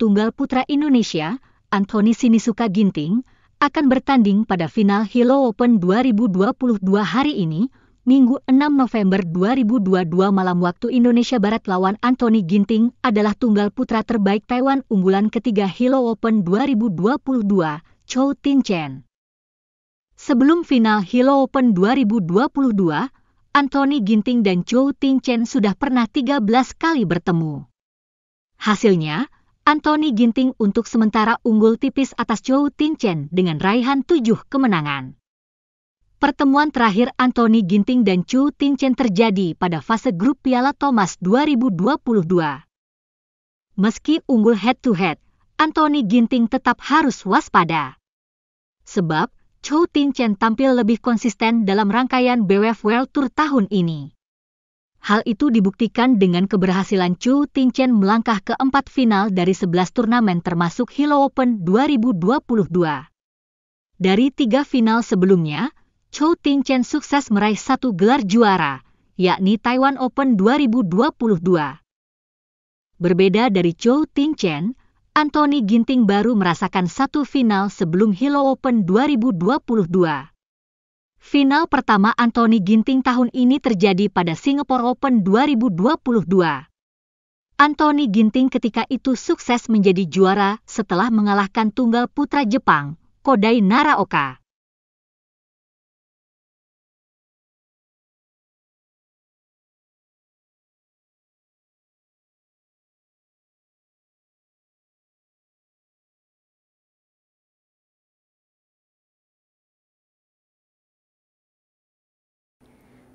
tunggal putra Indonesia, Anthony Sinisuka Ginting, akan bertanding pada final Hilo Open 2022 hari ini, Minggu 6 November 2022 malam waktu Indonesia Barat lawan Anthony Ginting adalah tunggal putra terbaik Taiwan unggulan ketiga Hilo Open 2022, Chou Ting Chen. Sebelum final Hilo Open 2022, Anthony Ginting dan Chou Ting Chen sudah pernah 13 kali bertemu. Hasilnya, Anthony Ginting untuk sementara unggul tipis atas Zhou Tingchen dengan raihan tujuh kemenangan. Pertemuan terakhir Anthony Ginting dan Chu Tingchen terjadi pada fase grup Piala Thomas 2022. Meski unggul head-to-head, -head, Anthony Ginting tetap harus waspada. Sebab, Chu Tingchen tampil lebih konsisten dalam rangkaian BWF World Tour tahun ini. Hal itu dibuktikan dengan keberhasilan Chu Tingchen melangkah ke empat final dari sebelas turnamen termasuk Hilo Open 2022. Dari tiga final sebelumnya, Chu Tingchen sukses meraih satu gelar juara, yakni Taiwan Open 2022. Berbeda dari Chu Tingchen, Anthony Ginting baru merasakan satu final sebelum Hilo Open 2022. Final pertama Anthony Ginting tahun ini terjadi pada Singapore Open 2022. Anthony Ginting ketika itu sukses menjadi juara setelah mengalahkan tunggal putra Jepang, Kodai Naraoka.